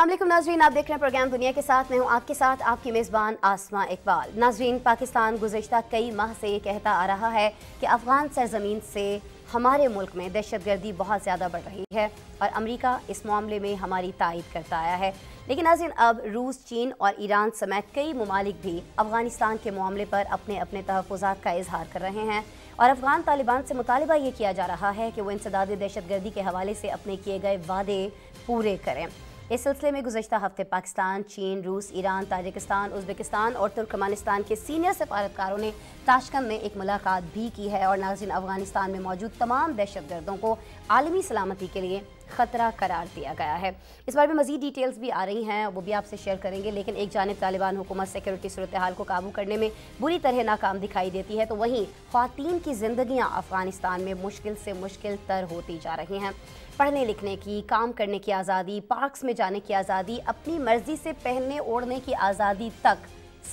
अल्लाह नाजरीन आप देख रहे हैं प्रोग्राम दुनिया के साथ मैं हूँ आपके साथ आपकी मेज़बान आसमा इकबाल नाजरीन पाकिस्तान गुजशत कई माह से ये कहता आ रहा है कि अफ़गान सरजमीन से हमारे मुल्क में दहशत गर्दी बहुत ज़्यादा बढ़ रही है और अमरीका इस मामले में हमारी तायद करता आया है लेकिन नाजिन अब रूस चीन और ईरान समेत कई ममालिक भी अफ़गानिस्तान के मामले पर अपने अपने तहफ़ात का इजहार कर रहे हैं और अफ़गान तालिबान से मुतालबा ये किया जा रहा है कि वो इंसदाद दहशत गर्दी के हवाले से अपने किए गए वादे पूरे करें इस सिलसिले में गुजशत हफ्ते पाकिस्तान चीन रूस ईरान ताजिकिस्तान उज्बेकिस्तान और तुर्कमानिस्तान के सीनियर सफारतकारों ने ताशकंद में एक मुलाकात भी की है और नाजिन अफगानिस्तान में मौजूद तमाम दहशत गर्दों को आलमी सलामती के लिए ख़तरा करार दिया गया है इस बारे में मज़ीद डिटेल्स भी आ रही हैं वो भी आपसे शेयर करेंगे लेकिन एक जानब तालिबान हुकूमत सिक्योरिटी सूरत हाल को काबू करने में बुरी तरह नाकाम दिखाई देती है तो वहीं खातन की ज़िंदगियाँ अफ़गानिस्तान में मुश्किल से मुश्किल तर होती जा रही हैं पढ़ने लिखने की काम करने की आज़ादी पार्कस में जाने की आज़ादी अपनी मर्ज़ी से पहनने ओढ़ने की आज़ादी तक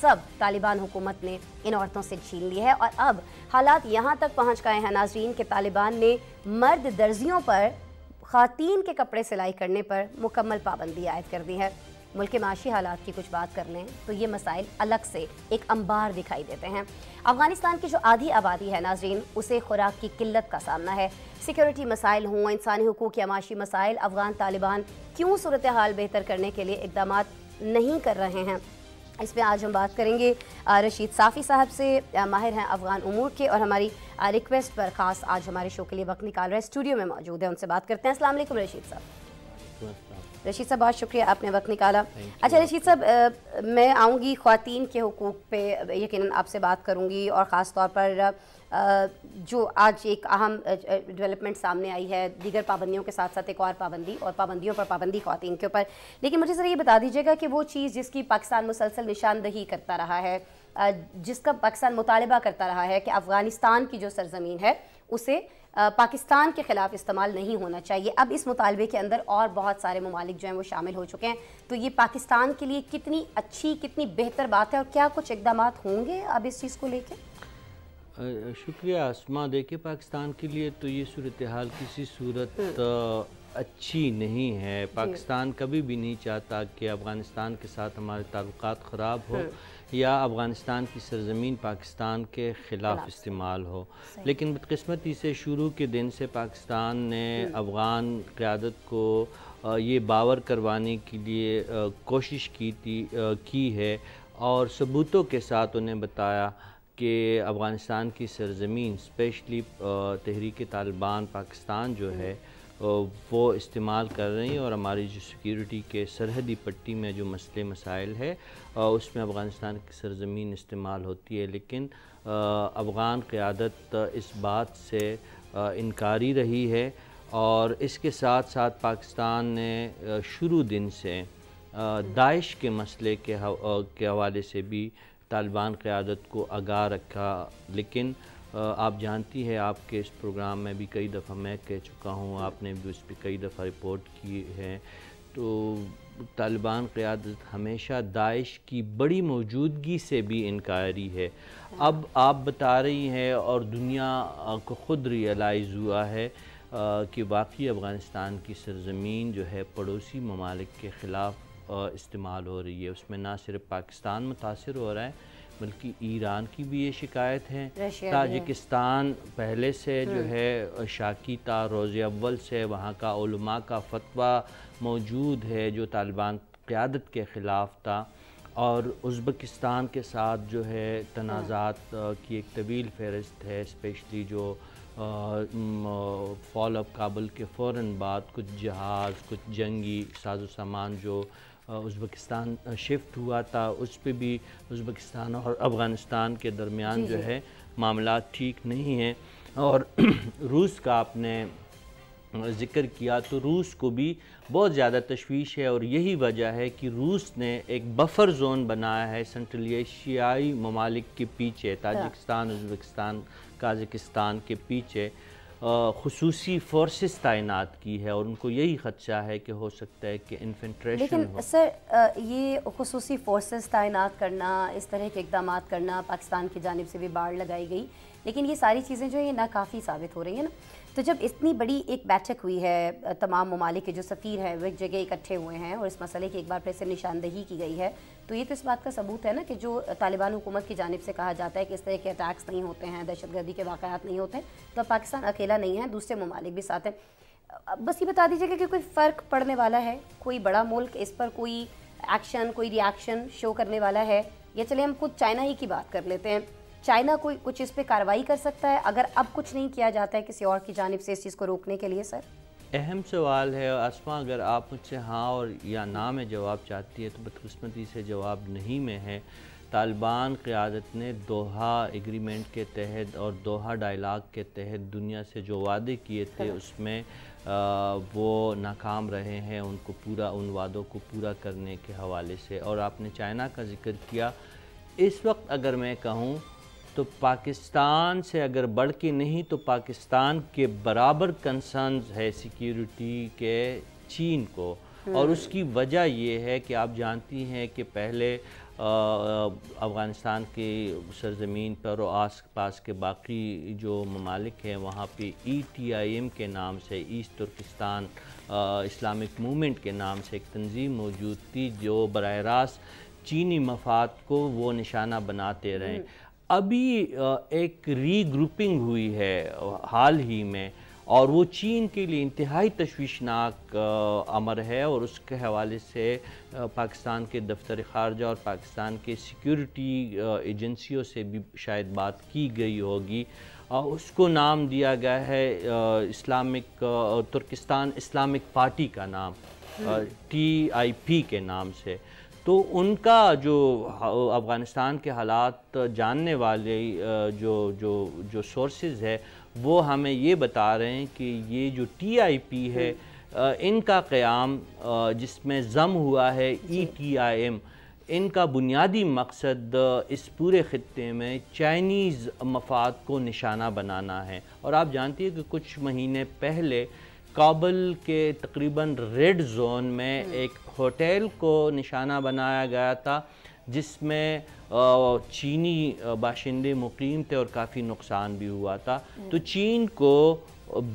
सब तालिबान हुकूमत ने इन औरतों से छीन ली है और अब हालात यहाँ तक पहुँच गए हैं नाजरीन के तालिबान ने मर्द दर्जियों पर खातन के कपड़े सिलाई करने पर मुकम्मल पाबंदी आयद कर दी है मुल्क के माशी हालात की कुछ बात कर लें तो ये मसाइल अलग से एक अंबार दिखाई देते हैं अफगानिस्तान की जो आधी आबादी है नाजरीन उसे खुराक की किल्लत का सामना है सिक्योरिटी मसाइल हों इंसानी हकूक़ या माशी मसाइल अफगान तालिबान क्यों सूरत हाल बेहतर करने के लिए इकदाम नहीं कर रहे हैं इस पर आज हम बात करेंगे रशीद साफ़ी साहब से माहिर हैं अफ़गान अमूर के और हमारी रिक्वेस्ट पर ख़ास आज हमारे शो के लिए वक्त निकाल रहे हैं स्टूडियो में मौजूद है उनसे बात करते हैं असल रशीद साहब रशीद साहब बहुत शुक्रिया आपने वक्त निकाला अच्छा रशीद साहब मैं आऊँगी ख़वान के हकूक़ पे यकीन आपसे बात करूँगी और ख़ास तौर पर जो आज एक अहम डेवलपमेंट सामने आई है दीगर पाबंदियों के साथ साथ एक और पाबंदी और पाबंदियों पर पाबंदी खातन के ऊपर लेकिन मुझे सर ये बता दीजिएगा कि वो चीज़ जिसकी पाकिस्तान मुसलसल निशानदही करता रहा है जिसका पाकिस्तान मुतालबा करता रहा है कि अफ़गानिस्तान की जो सरजमीन है उसे पाकिस्तान के ख़िलाफ़ इस्तेमाल नहीं होना चाहिए अब इस मुतालबे के अंदर और बहुत सारे ममालिक जो हैं वो शामिल हो चुके हैं तो ये पाकिस्तान के लिए कितनी अच्छी कितनी बेहतर बात है और क्या कुछ इकदाम होंगे अब इस चीज़ को लेकर शुक्रिया आसमा देखिए पाकिस्तान के लिए तो ये सूरत हाल किसी सूरत हम्म। अच्छी नहीं है पाकिस्तान कभी भी नहीं चाहता कि अफ़गानिस्तान के साथ हमारे ताल्लुक ख़राब हो हम्म। या अफ़गानिस्तान की सरजमीन पाकिस्तान के ख़िलाफ़ इस्तेमाल हो लेकिन बदकस्मती से शुरू के दिन से पाकिस्तान ने हम्म। अफ़गान क़्यादत को ये बावर करवाने के लिए कोशिश की थी की है और सबूतों के साथ उन्हें बताया कि अफ़गानिस्तान की सरजमीन स्पेशली तहरीक तालिबान पाकिस्तान जो है वो इस्तेमाल कर रही है और हमारी जो सिक्योरिटी के सरहदी पट्टी में जो मसले मसाइल है उसमें अफ़गानिस्तान की सरजमीन इस्तेमाल होती है लेकिन अफ़गान क़्यादत इस बात से इनकारी रही है और इसके साथ साथ पाकिस्तान ने शुरू दिन से दाइश के मसले के हवाले से भी तालिबान क़्यादत को आगा रखा लेकिन आप जानती है आपके इस प्रोग्राम में भी कई दफ़ा मैं कह चुका हूँ आपने भी उस पर कई दफ़ा रिपोर्ट की है तो तालिबान क़्यादत हमेशा दाइश की बड़ी मौजूदगी से भी इनकारी है अब आप बता रही हैं और दुनिया को ख़ुद रियलाइज़ हुआ है कि वाकई अफ़गानिस्तान की सरजमीन जो है पड़ोसी ममालिक के ख़िलाफ़ इस्तेमाल हो रही है उसमें ना सिर्फ पाकिस्तान मुतासर हो रहा है बल्कि ईरान की भी ये शिकायत है ताजिकिस्तान पहले से हम्म। जो है शाकी ता रोज़ अव्वल से वहाँ का उलमा का फतवा मौजूद है जो तालिबान क़्यादत के ख़िलाफ़ था और उज़्बकिस्तान के साथ जो है तनाज़ात हम्म। की एक तवील फहरिस्त है स्पेशली जो फॉल अप काबुल के फ़ौर बाद कुछ जहाज़ कुछ जंगी साजो सामान जो उज्बेकिस्तान शिफ्ट हुआ था उस पर भी उज्बेकिस्तान और अफ़गानिस्तान के दरमियान जो है मामला ठीक नहीं हैं और रूस का आपने जिक्र किया तो रूस को भी बहुत ज़्यादा तशवीश है और यही वजह है कि रूस ने एक बफर जोन बनाया है सेंट्रल एशियाई ममालिक के पीछे हाँ। ताजिकिस्तान उज़्बेकिस्तान काजकिस्तान के पीछे खसूस फोर्सेस तैनात की है और उनको यही खदशा है कि हो सकता है कि इन्फेंट्रेशन लेकिन सर ये खसूसी फोर्सेस तैनात करना इस तरह के इकदाम करना पाकिस्तान की जानब से भी बाढ़ लगाई गई लेकिन ये सारी चीज़ें जो है नाकाफ़ी साबित हो रही है ना तो जब इतनी बड़ी एक बैठक हुई है तमाम ममालिक के जो सफ़ीर हैं वो एक जगह इकट्ठे हुए हैं और इस मसले की एक बार फिर से निशानदेही की गई है तो ये तो इस बात का सबूत है ना कि जो तालिबान हुकूमत की जानब से कहा जाता है कि इस तरह के अटैक्स नहीं होते हैं दहशतगर्दी के वाक़ात नहीं होते तो पाकिस्तान अकेला नहीं है दूसरे ममालिक भी साथ हैं बस ये बता दीजिएगा कि कोई फ़र्क पड़ने वाला है कोई बड़ा मुल्क इस पर कोई एक्शन कोई रिएक्शन शो करने वाला है या चले हम खुद चाइना ही की बात कर लेते हैं चाइना कोई कुछ इस पर कार्रवाई कर सकता है अगर अब कुछ नहीं किया जाता है किसी और की जानब से इस चीज़ को रोकने के लिए सर अहम सवाल है आसमां अगर आप मुझसे हाँ और या ना में जवाब चाहती है तो बदकस्मती से जवाब नहीं में है तालिबान क़्यादत ने दोहा एग्रीमेंट के तहत और दोहा डायलाग के तहत दुनिया से जो वादे किए थे उसमें आ, वो नाकाम रहे हैं उनको पूरा उन वादों को पूरा करने के हवाले से और आपने चाइना का जिक्र किया इस वक्त अगर मैं कहूँ तो पाकिस्तान से अगर बढ़ के नहीं तो पाकिस्तान के बराबर कंसर्न है सिक्योरिटी के चीन को और हम्म। उसकी वजह ये है कि आप जानती हैं कि पहले अफ़गानिस्तान के सरजमीन पर और आस पास के बाकी जो ममालिक हैं वहाँ पे ई टी आई एम के नाम से ईस्ट तुर्किस्तान इस्लामिक मूवमेंट के नाम से एक तंजीम मौजूद थी जो बर रास्त चीनी मफाद को वो निशाना बनाते रहें हम्म। अभी एक रीग्रुपिंग हुई है हाल ही में और वो चीन के लिए इंतहाई तशवीशनाक अमर है और उसके हवाले से पाकिस्तान के दफ्तर खारजा और पाकिस्तान के सिक्योरिटी एजेंसियों से भी शायद बात की गई होगी उसको नाम दिया गया है इस्लामिक तुर्किस्तान इस्लामिक पार्टी का नाम टी आई पी के नाम से तो उनका जो अफ़गानिस्तान के हालात जानने वाले जो जो जो सोर्सेज है वो हमें ये बता रहे हैं कि ये जो टी आई पी है हम्म। इनका क़्याम जिसमें ज़म हुआ है ई टी आई एम इनका बुनियादी मकसद इस पूरे ख़त्े में चाइनीज़ मफाद को निशाना बनाना है और आप जानती है कि कुछ महीने पहले काबुल के तकरीबन रेड जोन में एक होटल को निशाना बनाया गया था जिसमें चीनी बाशिंदे मुकीम थे और काफ़ी नुकसान भी हुआ था हम्म। तो चीन को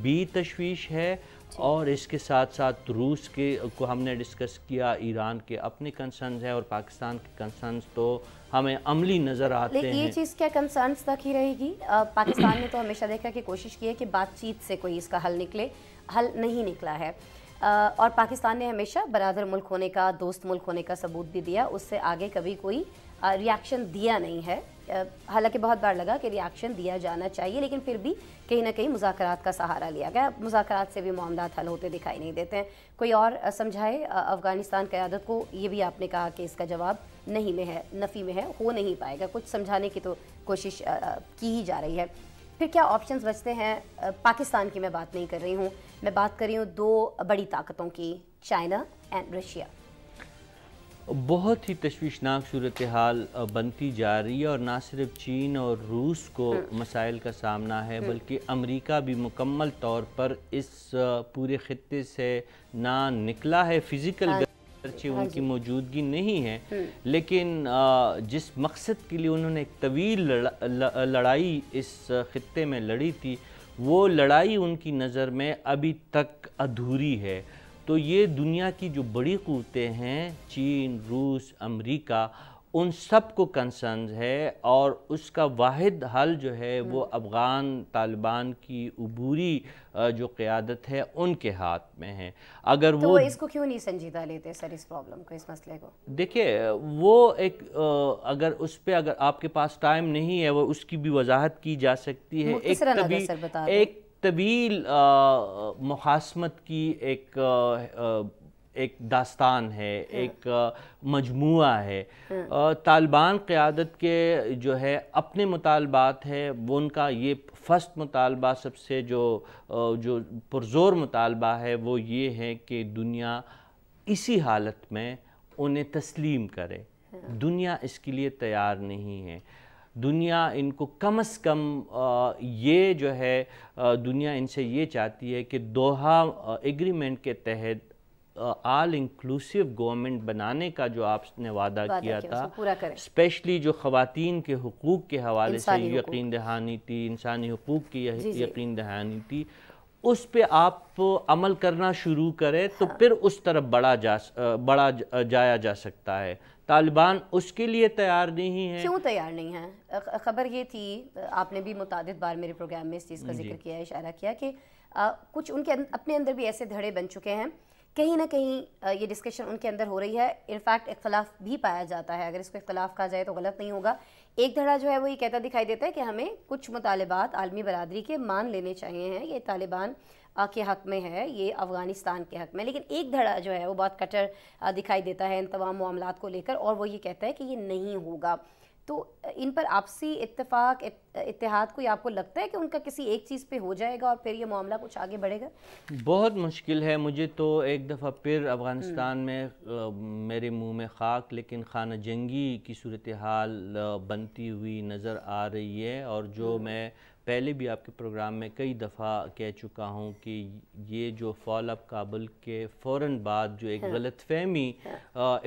भी तशवीश है और इसके साथ साथ रूस के को हमने डिस्कस किया ईरान के अपने कंसर्न्स हैं और पाकिस्तान के कंसर्न्स तो हमें अमली नज़र आते हैं ये चीज़ क्या कंसर्न्स तक ही रहेगी पाकिस्तान ने तो हमेशा देखा कि कोशिश की है कि बातचीत से कोई इसका हल निकले हल नहीं निकला है और पाकिस्तान ने हमेशा बरदर मुल्क होने का दोस्त मुल्क होने का सबूत भी दिया उससे आगे कभी कोई रिएक्शन दिया नहीं है हालांकि बहुत बार लगा कि रिएक्शन दिया जाना चाहिए लेकिन फिर भी कहीं ना कहीं मुजाकर का सहारा लिया गया मुजाकर से भी मामला हल होते दिखाई नहीं देते हैं कोई और समझाए अफ़गानिस्तान क़्यादत को ये भी आपने कहा कि इसका जवाब नहीं में है नफ़ी में है हो नहीं पाएगा कुछ समझाने की तो कोशिश की ही जा रही है फिर क्या ऑप्शंस बचते हैं पाकिस्तान की मैं बात नहीं कर रही हूँ मैं बात कर रही हूँ दो बड़ी ताकतों की चाइना एंड रशिया बहुत ही तशवीशनाक सूरत हाल बनती जा रही है और ना सिर्फ चीन और रूस को हम्म। मसाइल का सामना है हम्म। बल्कि अमेरिका भी मुकम्मल तौर पर इस पूरे ख़त्े से ना निकला है फिज़िकल अगरचे हाँ। हाँ उनकी मौजूदगी नहीं है हम्म। लेकिन जिस मकसद के लिए उन्होंने एक तवील लड़ा, लड़ाई इस ख़त्े में लड़ी थी वो लड़ाई उनकी नज़र में अभी तक अधूरी है तो ये दुनिया की जो बड़ी क़वतें हैं चीन रूस अमेरिका उन सब को कंसर्न है और उसका वाद हल जो है वो हम्म। अफ़गान तालिबान की अबूरी जो क़्यादत है उनके हाथ में है अगर तो वो इसको क्यों नहीं संजीदा लेते सर इस प्रॉब्लम को इस मसले को देखिए वो एक अगर उस पर अगर आपके पास टाइम नहीं है वो उसकी भी वजाहत की जा सकती है एक तभी, एक तवील मुहासमत की एक आ, आ, एक दास्तान है हाँ। एक मजमू है हाँ। तालिबान क़्यादत के जो है अपने मुतालबात है वो उनका ये फर्स्ट मुतालबा सबसे जो जो पुरजोर मुतालबा है वो ये है कि दुनिया इसी हालत में उन्हें तस्लीम करे हाँ। दुनिया इसके लिए तैयार नहीं है दुनिया इनको कम अज़ कम ये जो है दुनिया इनसे ये चाहती है कि दोहा एग्रीमेंट के तहत आल इंक्लूसिव गवर्नमेंट बनाने का जो आपने वादा किया था स्पेशली जो ख़वान के हकूक़ के हवाले से यकीन दहानी थी इंसानी हकूक़ की यकीन दहानी थी उस पर आप अमल करना शुरू करें तो हाँ। फिर उस तरफ बढ़ा जा बढ़ा जाया जा सकता है तालिबान उसके लिए तैयार नहीं है क्यों तैयार नहीं है ख़बर ये थी आपने भी मुतद बार मेरे प्रोग्राम में इस चीज़ का जिक्र किया इशारा किया कि आ, कुछ उनके अं, अपने अंदर भी ऐसे धड़े बन चुके हैं कहीं ना कहीं ये डिस्कशन उनके अंदर हो रही है इनफैक्ट इख्तलाफ भी पाया जाता है अगर इसको इख्तलाफ कहा जाए तो गलत नहीं होगा एक धड़ा जो है वो ये कहता दिखाई देता है कि हमें कुछ मुतालबात आलमी बरदरी के मान लेने चाहिए हैं ये तालिबान के हक़ में है ये अफ़गानिस्तान के हक़ में लेकिन एक धड़ा जो है वो बहुत कटर दिखाई देता है इन तमाम मामला को लेकर और वो ये कहता है कि ये नहीं होगा तो इन पर आपसी इतफ़ाक़ इतिहाद कोई आपको लगता है कि उनका किसी एक चीज़ पे हो जाएगा और फिर ये मामला कुछ आगे बढ़ेगा बहुत मुश्किल है मुझे तो एक दफ़ा फिर अफ़गानिस्तान हम्म। में आ, मेरे मुंह में खाक लेकिन खाना जंगी की सूरत हाल बनती हुई नज़र आ रही है और जो हम्म। मैं पहले भी आपके प्रोग्राम में कई दफ़ा कह चुका हूँ कि ये जो फॉलअप काबुल के फ़ौर बाद जो एक गलत फहमी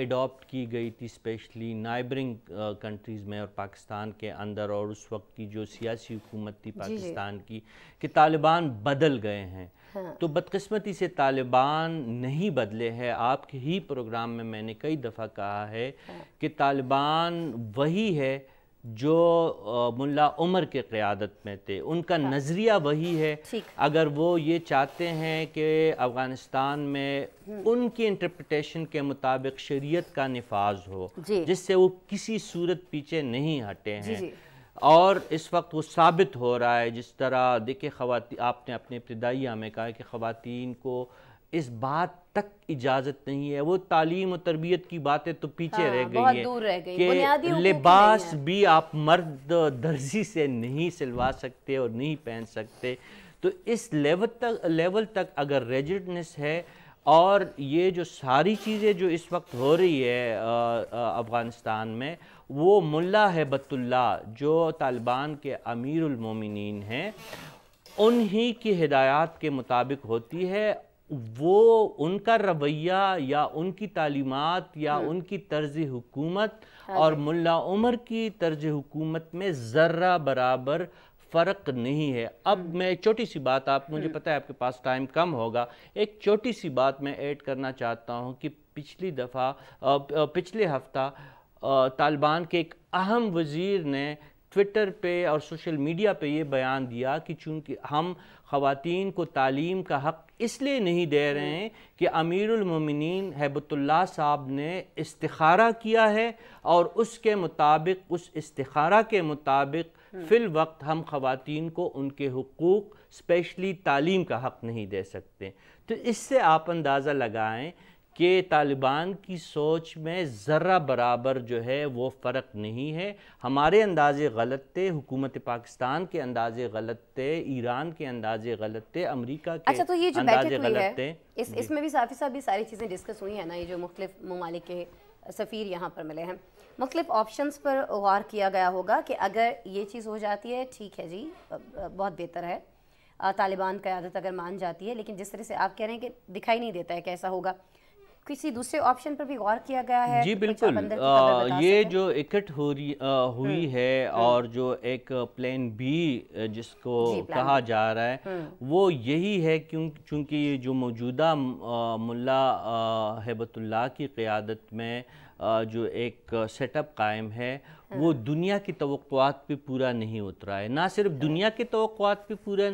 एडॉप्ट की गई थी स्पेशली नाइबरिंग कंट्रीज़ में और पाकिस्तान के अंदर और उस वक्त की जो सियासी हुकूमत थी पाकिस्तान की कि तालिबान बदल गए हैं हाँ। तो बदकस्मती से तालिबान नहीं बदले हैं आपके ही प्रोग्राम में मैंने कई दफ़ा कहा है हाँ। कि तालिबान वही है जो मुल्ला उमर के क़्यादत में थे उनका हाँ। नज़रिया वही है अगर वो ये चाहते हैं कि अफ़गानिस्तान में हम्म। उनकी इंटरप्रटेशन के मुताबिक शरीयत का नफाज हो जिससे वो किसी सूरत पीछे नहीं हटे हैं और इस वक्त वो साबित हो रहा है जिस तरह देखिए खवाती आपने अपने इब्तदाई में कहा कि ख़वातीन को इस बात तक इजाज़त नहीं है वो तालीम और तरबियत की बातें तो पीछे हाँ, रह गई है कि लिबास भी आप मर्द दर्जी से नहीं सिलवा सकते और नहीं पहन सकते तो इस लेवल तक लेवल तक अगर रेजिडनेस है और ये जो सारी चीज़ें जो इस वक्त हो रही है अफ़गानिस्तान में वो मुल्ला बतुल्ला जो तालिबान के अमीरमिन हैं उन्हीं की हिदायत के मुताबिक होती है वो उनका रवैया या उनकी तालीमत या हाँ। उनकी तर्ज हुकूमत हाँ और मुल्ला उमर की तर्ज हुकूमत में ज़र्रा बराबर फ़र्क नहीं है अब हाँ। मैं एक छोटी सी बात आप मुझे पता है आपके पास टाइम कम होगा एक छोटी सी बात मैं ऐड करना चाहता हूँ कि पिछली दफ़ा पिछले हफ्ता तालिबान के एक अहम वज़ीर ने ट्विटर पे और सोशल मीडिया पे ये बयान दिया कि चूंकि हम खातन को तालीम का हक़ इसलिए नहीं दे रहे हैं कि अमीरमिन हैबतुल्ला साहब ने इस्तारा किया है और उसके मुताबिक उस इस्तारा के मुताबिक फिल वक्त हम खातन को उनके हकूक़ स्पेशली तालीम का हक़ नहीं दे सकते तो इससे आप अंदाज़ा लगाएं कि तालिबान की सोच में ज़र्रा बराबर जो है वो फ़र्क नहीं है हमारे अंदाजे गलत थे हुकूमत पाकिस्तान के अंदाजे गलत थे ईरान के अंदाजे गलत थे अमरीका के अच्छा तो ये जो अंदाजे गलत थे इस इसमें भी साफ़ी साहब ये सारी चीज़ें डिस्कस हुई हैं ना ये जो मुख्तफ ममालिक के सफ़ीर यहाँ पर मिले हैं मुख्तफ ऑप्शन पर गौर किया गया होगा कि अगर ये चीज़ हो जाती है ठीक है जी बहुत बेहतर है तालिबान क्यादत आदत अगर मान जाती है लेकिन जिस तरह से आप कह रहे हैं कि दिखाई नहीं देता है कैसा होगा किसी दूसरे ऑप्शन पर भी गौर किया गया है जी बिल्कुल ये जो इकट हो रही हुई हम्म। है हम्म। और जो एक प्लान बी जिसको कहा जा रहा है हम्म। वो यही है क्यों चूँकि जो मौजूदा मुल्ला हेबतुल्ला की क़्यादत में जो एक सेटअप कायम है वो दुनिया की तो पे पूरा नहीं उतरा है ना सिर्फ दुनिया की तो पे पूरा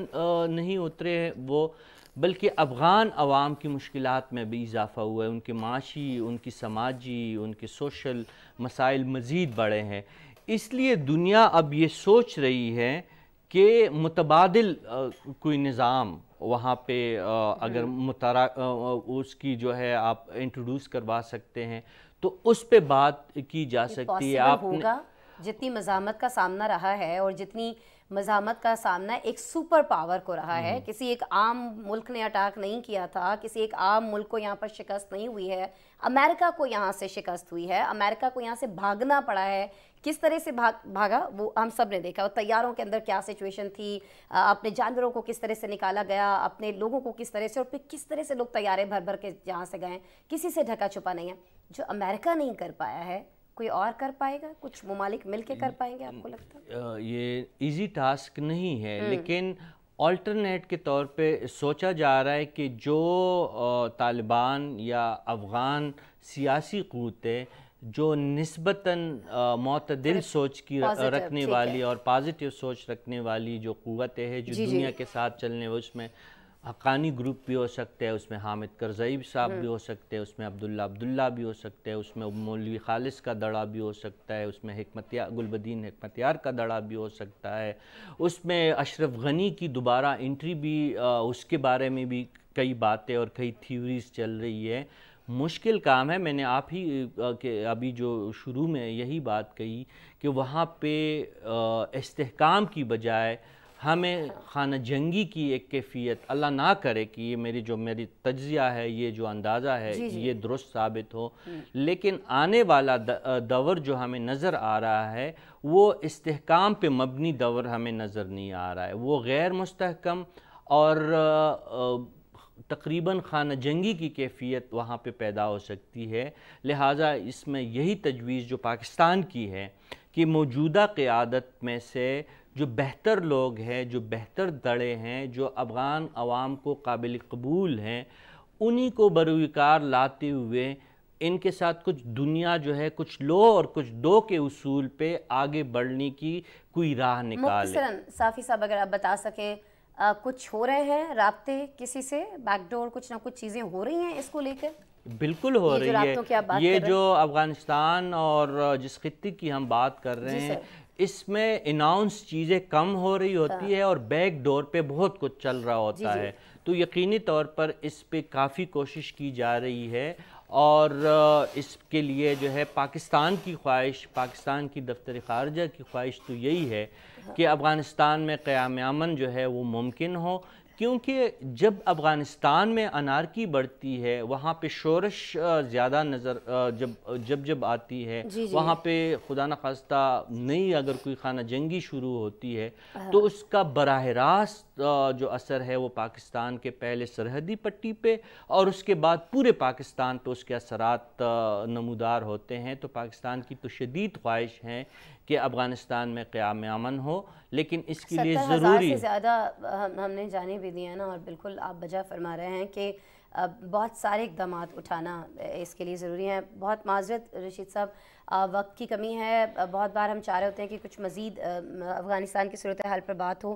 नहीं उतरे हैं वो बल्कि अफ़गान अवाम की मुश्किल में भी इजाफ़ा हुआ है उनके माशी उनकी समाजी उनके सोशल मसाइल मज़ीद बढ़े हैं इसलिए दुनिया अब ये सोच रही है कि मुतबाद कोई निज़ाम वहाँ पे आ, अगर हम्म। मुतरा उसकी जो है आप इंट्रोड्यूस करवा सकते हैं तो उस पर बात की जा सकती है आप जितनी मजामत का सामना रहा है और जितनी मजामत का सामना एक सुपर पावर को रहा है हम्म। किसी एक आम मुल्क ने अटैक नहीं किया था किसी एक आम मुल्क को यहाँ पर शिकस्त नहीं हुई है अमेरिका को यहाँ से शिकस्त हुई है अमेरिका को यहाँ से भागना पड़ा है किस तरह से भाग भागा वो हम सब ने देखा और तैयारों के अंदर क्या सिचुएशन थी अपने जानवरों को किस तरह से निकाला गया अपने लोगों को किस तरह से और फिर किस तरह से लोग तैयारे भर भर के यहाँ से गए किसी से ढका छुपा नहीं है जो अमेरिका नहीं कर पाया है कोई और कर पाएगा कुछ ममालिक मिल के कर पाएंगे आपको लगता है ये इजी टास्क नहीं है हम्म। लेकिन ऑल्टरनेट के तौर पे सोचा जा रहा है कि जो तालिबान या अफ़गान सियासी कूते जो नस्बता मतदिल सोच की रखने वाली और पॉजिटिव सोच रखने वाली जो क़वतें है जो दुनिया के साथ चलने उसमें हकानी ग्रुप भी हो सकते हैं उसमें हामिद करजईब साहब भी हो सकते हैं उसमें अब्दुल्ला अब्दुल्ला भी हो सकते हैं उसमें मौलवी खालिस का दड़ा भी हो सकता है उसमें हमतिया गुलबदीन हमतियार का दड़ा भी हो सकता है उसमें अशरफ गनी की दोबारा एंट्री भी आ, उसके बारे में भी कई बातें और कई थ्यूरीज चल रही है मुश्किल काम है मैंने आप ही के अभी जो शुरू में यही बात कही कि वहाँ पे इसकाम की बजाय हमें खाना जंगी की एक कैफियत अल्लाह ना करे कि ये मेरी जो मेरी तजिया है ये जो अंदाज़ा है जी जी। ये दुरुस्त साबित हो हम्म। लेकिन आने वाला दौर जो हमें नज़र आ रहा है वो इसकाम पे मबनी दौर हमें नज़र नहीं आ रहा है वो गैर मुस्तकम और तकरीबन खाना जंगी की कैफियत वहाँ पे पैदा हो सकती है लिहाजा इसमें यही तजवीज़ जो पाकिस्तान की है कि मौजूदा क़्यादत में से जो बेहतर लोग हैं जो बेहतर दड़े हैं जो अफ़गान आवाम को काबिल कबूल हैं उन्हीं को बरविकार लाते हुए इनके साथ कुछ दुनिया जो है कुछ लो और कुछ दो के उसूल पे आगे बढ़ने की कोई राह निकाल साफ़ी साहब अगर आप बता सके आ, कुछ हो रहे हैं रबते किसी से बैकडोर कुछ ना कुछ चीज़ें हो रही हैं इसको लेकर बिल्कुल हो रही है ये जो अफ़गानिस्तान और जिस खत्ते की हम बात कर रहे हैं इसमें अनाउंस चीज़ें कम हो रही होती हाँ। है और बैक डोर पे बहुत कुछ चल रहा होता है तो यकीनी तौर पर इस पर काफ़ी कोशिश की जा रही है और इसके लिए जो है पाकिस्तान की ख्वाहिश पाकिस्तान की दफ्तर खारजा की ख्वाहिश तो यही है हाँ। कि अफ़गानिस्तान में क़्याम अमन जो है वो मुमकिन हो क्योंकि जब अफ़गानिस्तान में अनारकी बढ़ती है वहाँ पे शोरश ज़्यादा नज़र जब जब जब आती है वहाँ पे खुदा न खास्ता नई अगर कोई खाना जंगी शुरू होती है तो उसका बरह रास्त जो असर है वो पाकिस्तान के पहले सरहदी पट्टी पे और उसके बाद पूरे पाकिस्तान पे उसके असरात नमदार होते हैं तो पाकिस्तान की तो शदीद ख्वाहिश हैं कि अफ़गानिस्तान में क़्याम अमन हो लेकिन इसके लिए ज़रूरी ज़्यादा हमने जाने भी ना और बिल्कुल आप बजा फरमा रहे हैं कि बहुत सारे इकदाम उठाना इसके लिए ज़रूरी हैं बहुत माजरत रशीद साहब वक्त की कमी है बहुत बार हम चाह रहे होते हैं कि कुछ मज़ीद अफ़गानिस्तान की सूरत हाल पर बात हो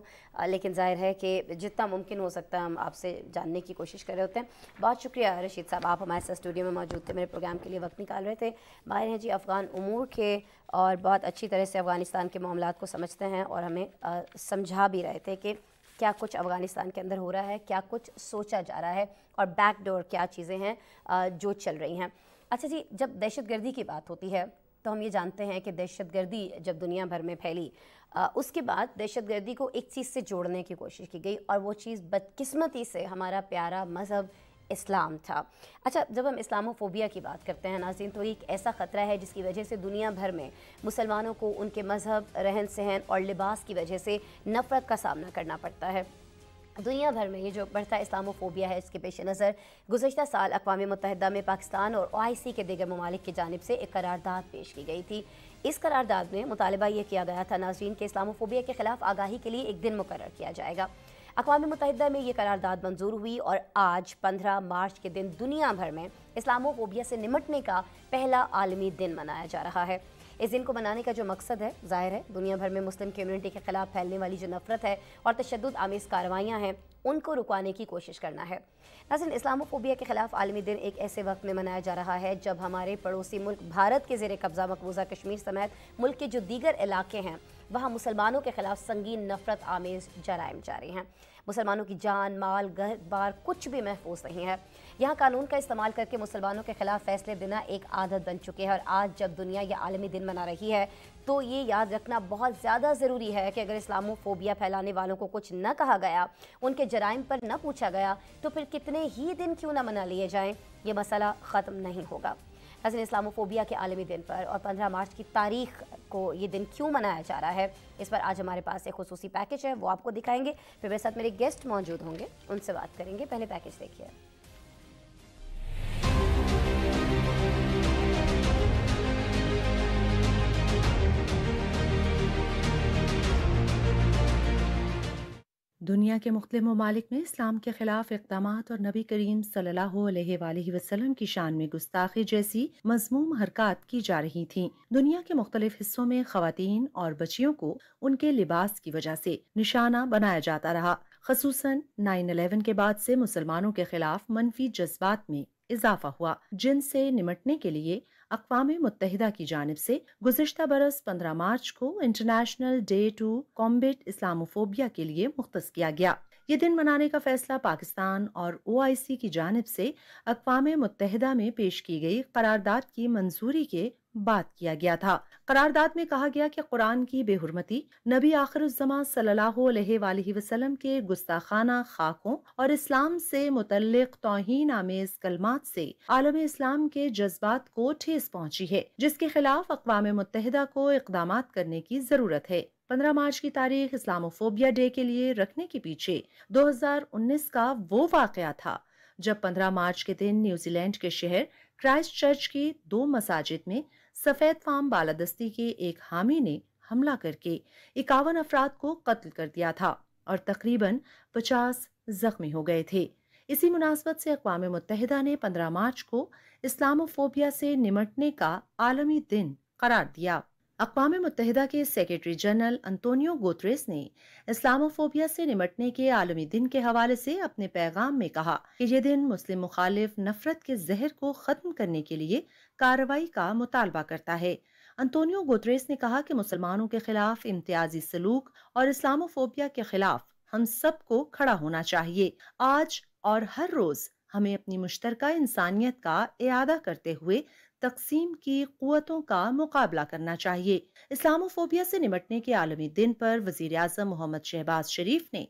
लेकिन ज़ाहिर है कि जितना मुमकिन हो सकता है हम आपसे जानने की कोशिश कर रहे होते हैं बहुत शुक्रिया रशीद साहब आप हमारे साथ स्टूडियो में मौजूद थे मेरे प्रोग्राम के लिए वक्त निकाल रहे थे माहिर हैं जी अफ़गान अमूर के और बहुत अच्छी तरह से अफ़गानिस्तान के मामला को समझते हैं और हमें समझा भी रहे थे कि क्या कुछ अफ़गानिस्तान के अंदर हो रहा है क्या कुछ सोचा जा रहा है और बैकडोर क्या चीज़ें हैं जो चल रही हैं अच्छा जी जब दहशतगर्दी की बात होती है तो हम ये जानते हैं कि दहशतगर्दी जब दुनिया भर में फैली आ, उसके बाद दहशतगर्दी को एक चीज़ से जोड़ने की कोशिश की गई और वो चीज़ बदकिस्मती से हमारा प्यारा मज़हब इस्लाम था अच्छा जब हम इस्लामोफोबिया की बात करते हैं नाजिन तो एक ऐसा ख़तरा है जिसकी वजह से दुनिया भर में मुसलमानों को उनके मज़हब रहन सहन और लिबास की वजह से नफ़रत का सामना करना पड़ता है दुनिया भर में ये जो बढ़ता इस्लामोफोबिया है इसके पेश नज़र गुजशत साल अकवा मुतहदा में पाकिस्तान और ओ आई सी के दीगर ममालिक की जानब से एक करारदाद पेश की गई थी इस करारदाद में मुतालबा यह किया गया था नाजरीन के इस्लामोफोबिया के ख़िलाफ़ आगाही के लिए एक दिन मुकर किया जाएगा अकवा मुतहदा में ये करारदाद मंजूर हुई और आज पंद्रह मार्च के दिन दुनिया भर में इस्लामोफोबिया से निमटने का पहला आलमी दिन मनाया जा रहा है इस दिन को मनाने का जो मकसद है जाहिर है दुनिया भर में मुस्लिम कम्युनिटी के खिलाफ फैलने वाली जो नफरत है और तशद आमेज़ कार्रवाइयाँ हैं उनको रुकवाने की कोशिश करना है इस्लाम इस्लामोफोबिया के खिलाफ आलमी दिन एक ऐसे वक्त में मनाया जा रहा है जब हमारे पड़ोसी मुल्क भारत के जेर कब्ज़ा मकबूजा कश्मीर समेत मुल्क के जो दीगर इलाके हैं वहाँ मुसलमानों के खिलाफ संगीन नफरत आमेज जराइम जारी हैं मुसलमानों की जान माल घर बार कुछ भी महफूज नहीं है यहाँ कानून का इस्तेमाल करके मुसलमानों के खिलाफ फैसले देना एक आदत बन चुके हैं और आज जब दुनिया यह आलमी दिन मना रही है तो ये याद रखना बहुत ज़्यादा ज़रूरी है कि अगर इस्लामोफोबिया फैलाने वालों को कुछ न कहा गया उनके जराइम पर न पूछा गया तो फिर कितने ही दिन क्यों ना मना लिए जाएँ ये मसला ख़त्म नहीं होगा हसन इस्लामोफोबिया के आलमी दिन पर और 15 मार्च की तारीख को ये दिन क्यों मनाया जा रहा है इस पर आज हमारे पास एक खसूसी पैकेज है वो आपको दिखाएंगे फिर मेरे साथ मेरे गेस्ट मौजूद होंगे उनसे बात करेंगे पहले पैकेज देखिए दुनिया के मुख्त ममालिक में इस्लाम के खिलाफ इकदाम और नबी करीम सल्लल्लाहु की शान में गुस्ताखी जैसी मजमूम हरकत की जा रही थी दुनिया के मुख्तलिफ हिस्सों में खातन और बच्चियों को उनके लिबास की वजह से निशाना बनाया जाता रहा खसूस नाइन अलेवन के बाद से मुसलमानों के खिलाफ मनफी जज्बात में इजाफा हुआ जिनसे निमटने के लिए अकवाम मुतहदा की जानब से गुजशत बरस पंद्रह मार्च को international day to combat Islamophobia के लिए मुख्त किया गया ये दिन मनाने का फैसला पाकिस्तान और ओ आई सी की जानब से अकवा मुतहदा में पेश की गई करारदाद की मंजूरी के बात किया गया था करारदाद में कहा गया कि कुरान की बेहरमती नबी आखिर वसल्लम के गुस्ताखाना खाकों और इस्लाम से मुतल तोहन आमेज कलमात से आलम इस्लाम के जज्बात को ठेस पहुंची है जिसके खिलाफ अकवा मुतहदा को इकदाम करने की जरूरत है पंद्रह मार्च की तारीख इस्लामोफोबिया डे के लिए रखने के पीछे 2019 का वो वाक़ था जब 15 मार्च के दिन न्यूजीलैंड के शहर क्राइस्ट चर्च की दो मसाजिद में सफ़ेद फार्म बालादस्ती के एक हामी ने हमला करके इक्यावन अफराद को कत्ल कर दिया था और तकरीबन पचास जख्मी हो गए थे इसी मुनासबत से अकवा मुतहदा ने पंद्रह मार्च को इस्लामोफोबिया से निमटने का आलमी दिन करार दिया अकवा मुतहदा के सेक्रेटरी जनरल अंतोनियो गोत्रेस ने इस्लामोफोबिया से निमटने के आलमी दिन के हवाले से अपने पैगाम में कहा कि ये दिन मुस्लिम मुखालिफ नफरत के जहर को ख़त्म करने के लिए कार्रवाई का मुतालबा करता है अंतोनियो गोत्रेस ने कहा कि मुसलमानों के खिलाफ इम्तियाजी सलूक और इस्लामोफोबिया के खिलाफ हम सब को खड़ा होना चाहिए आज और हर रोज़ हमें अपनी मुश्तरका इंसानियत का इरादा करते हुए तकसीम की क़वतों का मुकाबला करना चाहिए इस्लामोफोबिया से निमटने के आलमी दिन पर वजीर अजम मोहम्मद शहबाज शरीफ ने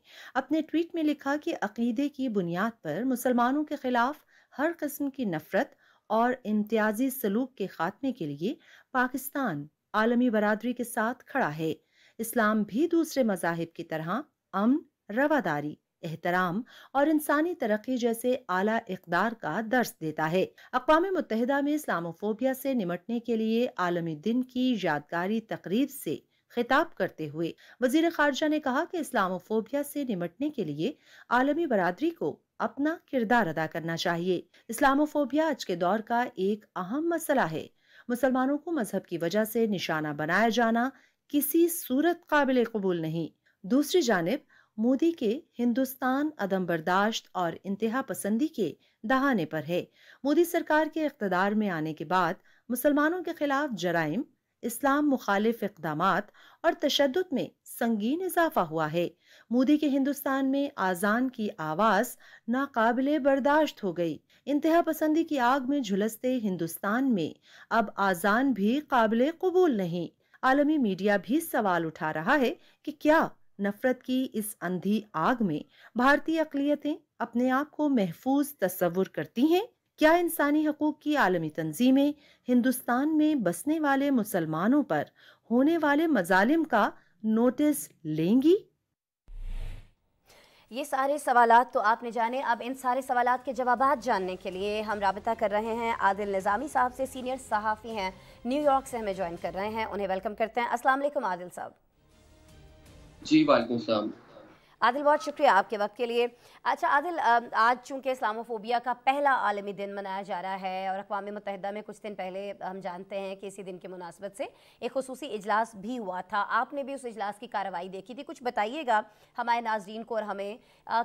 अपने ट्वीट में लिखा कि अकीदे की बुनियाद पर मुसलमानों के खिलाफ हर किस्म की नफरत और इम्तियाजी सलूक के खात्मे के लिए पाकिस्तान आलमी बरदरी के साथ खड़ा है इस्लाम भी दूसरे मजाहब की तरह अमन रवादारी एहतराम और इंसानी तरक्की जैसे आला इकदार का दर्स देता है अकवा मुतहदा में इस्लामोफोबिया से निमटने के लिए आलमी दिन की यादगारी तकरीब से खिताब करते हुए वजीर खारजा ने कहा कि इस्लामोफोबिया से निमटने के लिए आलमी बरदरी को अपना किरदार अदा करना चाहिए इस्लामोफोबिया आज के दौर का एक अहम मसला है मुसलमानों को मजहब की वजह से निशाना बनाया जाना किसी सूरत काबिल कबूल नहीं दूसरी जानब मोदी के हिंदुस्तान अदम बर्दाश्त और इंतहा पसंदी के दहाने पर है मोदी सरकार के इकतदार में आने के बाद मुसलमानों के खिलाफ जराइम इस्लाम मुखालिफ इकदाम और तशद में संगीन इजाफा हुआ है मोदी के हिंदुस्तान में आजान की आवाज नाकाबिल बर्दाश्त हो गई इंतहा पसंदी की आग में झुलसते हिंदुस्तान में अब आजान भी काबिल कबूल नहीं आलमी मीडिया भी सवाल उठा रहा है कि क्या नफरत की इस अंधी आग में भारतीय अकलीतें अपने आप को महफूज तस्वुर करती हैं क्या इंसानी हकूक़ की आलमी तंजीमें हिंदुस्तान में बसने वाले मुसलमानों पर होने वाले मजालिम का नोटिस लेंगी ये सारे सवाल तो आपने जाने अब इन सारे सवाल के जवाब जानने के लिए हम रबता कर रहे हैं आदिल निज़ामी साहब से सीनियर सहाफ़ी हैं न्यूयॉर्क से हमें ज्वाइन कर रहे हैं उन्हें वेलकम करते हैं अस्सलाम आदिल साहब Sim, vale com आदिल बहुत शुक्रिया आपके वक्त के लिए अच्छा आदिल आज चूँकि इस्लामोफोबिया का पहला आलमी दिन मनाया जा रहा है और अकवा मुतहदा में कुछ दिन पहले हम जानते हैं कि इसी दिन के मुनासबत से एक खसूसी इजलास भी हुआ था आपने भी उस इजलास की कार्रवाई देखी थी कुछ बताइएगा हमारे नाजरीन को और हमें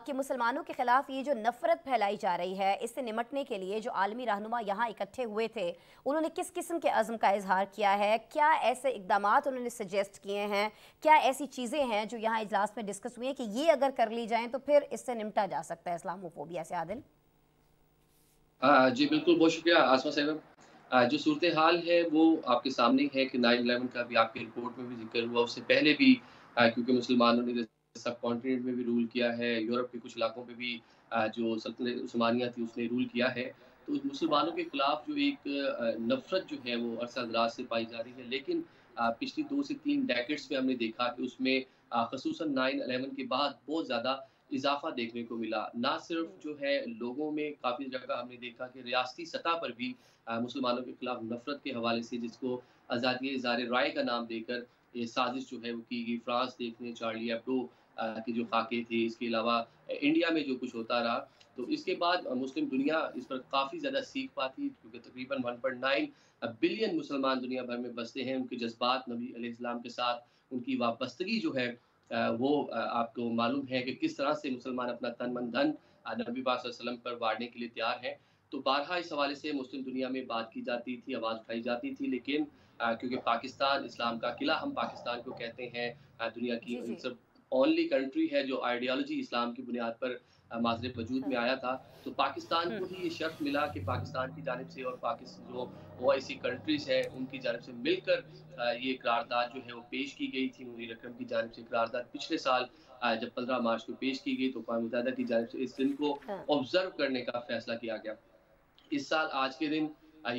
कि मुसलमानों के ख़िलाफ़ ये जो नफ़रत फैलाई जा रही है इससे निमटने के लिए जो आलमी रहनुमा यहाँ इकट्ठे हुए थे उन्होंने किस किस्म के अज़म का इजहार किया है क्या ऐसे इकदाम उन्होंने सजेस्ट किए हैं क्या ऐसी चीज़ें हैं जो यहाँ इजलास में डिस्कस हुई हैं कि ये ये अगर कर ली जाए तो फिर इससे निपटा जा सकता है इस्लामोफोबिया से आदिल जी बिल्कुल बहुत शुक्रिया आसमा साहब जो सूरत हाल है वो आपके सामने है कि नाइन इलेवन का भी आपके रिपोर्ट में भी जिक्र हुआ उससे पहले भी क्योंकि मुसलमानों ने सब कॉन्टिनेंट में भी रूल किया है यूरोप के कुछ इलाकों में भी जो सल्तनतमानिया थी उसने रूल किया है तो मुसलमानों के खिलाफ जो एक नफरत जो है वो अरसा दराज से पाई जा रही है लेकिन पिछली दो से तीन डेकेट्स में हमने देखा कि उसमें खसूस नाइन अलेवन के बाद बहुत ज़्यादा इजाफा देखने को मिला ना सिर्फ जो है लोगों में काफ़ी जगह हमने देखा कि रियासती सतह पर भी मुसलमानों के खिलाफ नफरत के हवाले से जिसको आज़ादी इजार राय का नाम देकर ये साजिश जो है वो की गई फ्रांस देखने चार्ली एब्डो की जो खाके थी इसके अलावा इंडिया में जो कुछ होता रहा तो इसके बाद मुस्लिम दुनिया इस पर काफ़ी ज़्यादा सीख पाती क्योंकि तकरीबन 1.9 बिलियन मुसलमान दुनिया भर में बसते हैं उनके जज्बात नबी के साथ उनकी वापस्तगी जो है वो आपको मालूम है कि किस तरह से मुसलमान अपना तन मन धन नबी वसल्लम पर वाड़ने के लिए तैयार हैं तो बारहा इस हवाले से मुस्लिम दुनिया में बात की जाती थी आवाज़ उठाई जाती थी लेकिन क्योंकि पाकिस्तान इस्लाम का किला हम पाकिस्तान को कहते हैं दुनिया की ओनली कंट्री है जो आइडियोलॉजी इस्लाम की बुनियाद पर माजर वजूद में हाँ। आया था तो पाकिस्तान को हम्म। भी ये शर्त मिला कि पाकिस्तान की जानब से और पाकिस्तान जो ओ आई कंट्रीज है उनकी जानब से मिलकर ये करारदाद जो है वो पेश की गई थी मुनीर अक्रम की जानब से करारदाद पिछले साल जब पंद्रह मार्च को पेश की गई तो अकवा मुतहदा की जानब से इस दिन को ऑब्जर्व हाँ। करने का फैसला किया गया इस साल आज के दिन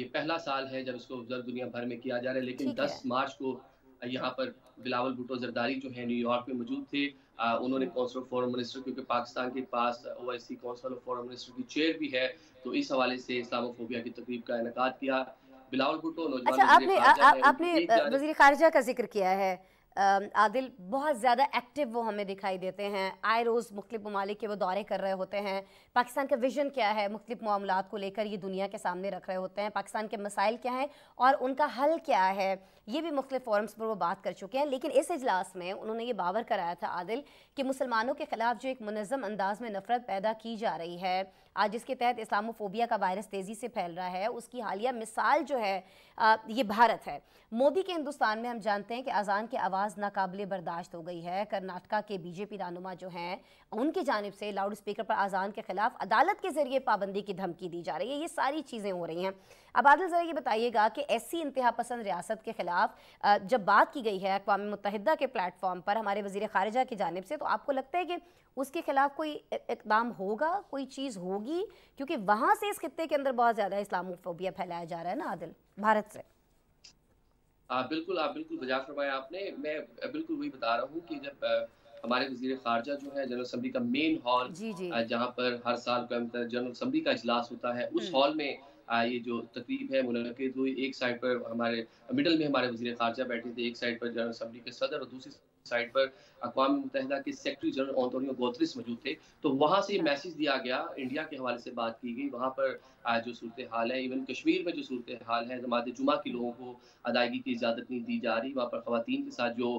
ये पहला साल है जब इसको ऑब्जर्व दुनिया भर में किया जा रहा है लेकिन दस मार्च को यहाँ पर बिलावल भुटो जरदारी जो है न्यूयॉर्क में मौजूद थे आ, उन्होंने ऑफ फॉरन मिनिस्टर क्योंकि पाकिस्तान के पास O I C of foreign minister की चेयर भी है तो इस हवाले से इस्लामोफोबिया की तकरीब का इनका किया बिलावल भुटो नौजवान अच्छा, आपने, आपने खारजा का जिक्र किया है आदिल बहुत ज़्यादा एक्टिव वो हमें दिखाई देते हैं आए रोज़ मुख्त ममालिक के वो दौरे कर रहे होते हैं पाकिस्तान का विजन क्या है मुख्तलिफ मामला को लेकर ये दुनिया के सामने रख रहे होते हैं पाकिस्तान के मसाइल क्या हैं और उनका हल क्या है ये भी मुख्त फोरम्स पर वो बात कर चुके हैं लेकिन इस अजलास में उन्होंने ये बावर कराया था आदिल कि मुसलमानों के ख़िलाफ़ जो एक मनज़म अंदाज में नफ़रत पैदा की जा रही है आज जिसके तहत इस्लामोफोबिया का वायरस तेज़ी से फैल रहा है उसकी हालिया मिसाल जो है आ, ये भारत है मोदी के हिंदुस्तान में हम जानते हैं कि अजान की आवाज़ नाकबिल बर्दाश्त हो गई है कर्नाटका के बीजेपी रहनुमा जो हैं उनकी जानब से लाउड स्पीकर पर अजान के खिलाफ अदालत के जरिए पाबंदी की धमकी दी जा रही है ये सारी चीज़ें हो रही हैं अब आदिल ज़रा ये बताइएगा कि ऐसी इंतहा पसंद रियासत के ख़िलाफ़ जब बात की गई है अकवा मुतहदा के प्लेटफॉर्म पर हमारे वजी खारजा की जानब से तो आपको लगता है कि उसके खिलाफ कोई इकदाम होगा कोई चीज़ होगी क्योंकि वहाँ से इस खत्े के अंदर बहुत ज़्यादा इस्लामोफोबिया फैलाया जा रहा है ना आदिल भारत से आ, बिल्कुल आप बिल्कुल बजा फरमाया आपने मैं बिल्कुल वही बता रहा हूँ कि जब आ, हमारे वजीर खारजा जो है जनरल असम्बली का मेन हॉल जहाँ पर हर साल जनरल असम्बली का इजलास होता है उस हम्म। हॉल में आ, ये जो तकरीब है मुनद हुई एक साइड पर हमारे मिडल में हमारे वजीर खारजा बैठे थे एक साइड पर जनरल असम्बली के सदर और दूसरी साइड पर अकवा मुतहदा के सेक्रेटरी जनरल ऑन्टोनियो गोतरिस मौजूद थे तो वहाँ से मैसेज दिया गया इंडिया के हवाले से बात की गई वहाँ पर आज जो सूरत हाल है इवन कश्मीर में जो सूरत हाल है जमात जुमा के लोगों को अदायगी की इजाज़त नहीं दी जा रही वहाँ पर ख़वान के साथ जो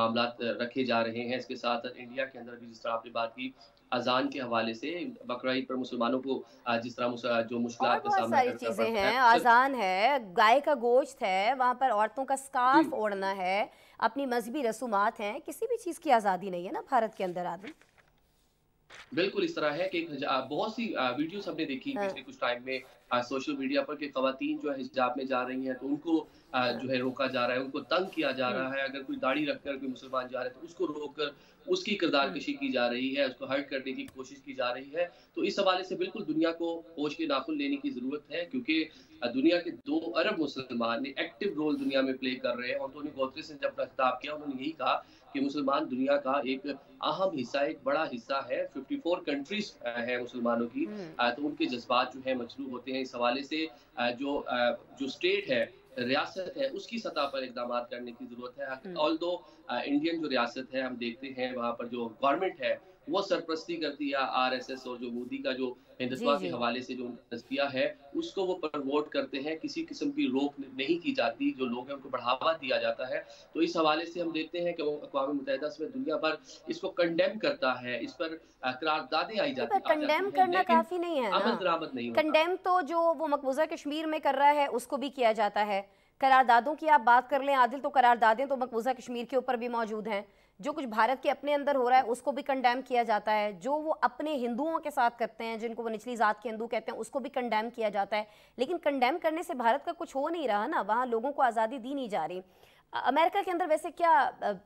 मामला रखे जा रहे हैं इसके साथ इंडिया के अंदर भी जिस तरह आपने बात की अजान के हवाले से बकरीद पर मुसलमानों को जिस तरह जो मुश्किल का सामना सारी चीज़ें हैं अजान है गाय का गोश्त है वहाँ पर औरतों का स्काफ ओढ़ना है अपनी मजहबी रसूमात हैं किसी भी चीज़ की आज़ादी नहीं है ना भारत के अंदर आदमी बिल्कुल इस तरह है कि बहुत सी वीडियोस हमने देखी हाँ। पिछले कुछ टाइम में आ, सोशल मीडिया पर कि खातन जो है हिजाब में जा रही हैं तो उनको आ, हाँ। जो है रोका जा रहा है उनको तंग किया जा रहा हाँ। है अगर कोई दाढ़ी रखकर कोई मुसलमान जा रहा है तो उसको रोक कर उसकी किरदार कशी की जा रही है उसको हर्ट करने की कोशिश की जा रही है तो इस हवाले से बिल्कुल दुनिया को होश के नाखुन लेने की जरूरत है क्योंकि दुनिया के दो अरब मुसलमान एक्टिव रोल दुनिया में प्ले कर रहे हैं और उन्होंने गोत्रे से जब खिताब किया उन्होंने यही कहा कि मुसलमान दुनिया का एक अहम हिस्सा एक बड़ा हिस्सा है 54 कंट्रीज है मुसलमानों की हम्म। तो उनके जज्बात जो है मजलू होते हैं इस हवाले से जो जो स्टेट है रियासत है उसकी सतह पर इकदाम करने की जरूरत है ऑल दो इंडियन जो रियासत है हम देखते हैं वहाँ पर जो गवर्नमेंट है वो सरप्रस्ती करती है आरएसएस और जो मोदी का जो हिंदुस्तान के हवाले से जो नजरिया है उसको वो प्रमोट करते हैं किसी किस्म की रोक नहीं की जाती जो लोग हैं उनको बढ़ावा दिया जाता है तो इस हवाले से हम देखते हैं कि वो अकवा मुतहदा से दुनिया भर इसको कंडेम करता है इस पर करारदादें आई जाती है कंडेम करना काफी नहीं है दरामद नहीं कंडेम तो जो वो मकबूजा कश्मीर में कर रहा है उसको भी किया जाता है करारदादों की आप बात कर लें आदिल तो करारदादे तो मकबूजा कश्मीर के ऊपर भी मौजूद हैं जो कुछ भारत के अपने अंदर हो रहा है उसको भी कंडेम किया जाता है जो वो अपने हिंदुओं के साथ करते हैं जिनको वो निचली ज़ात के हिंदू कहते हैं उसको भी कंडेम किया जाता है लेकिन कंडेम करने से भारत का कुछ हो नहीं रहा ना वहाँ लोगों को आज़ादी दी नहीं जा रही अमेरिका के अंदर वैसे क्या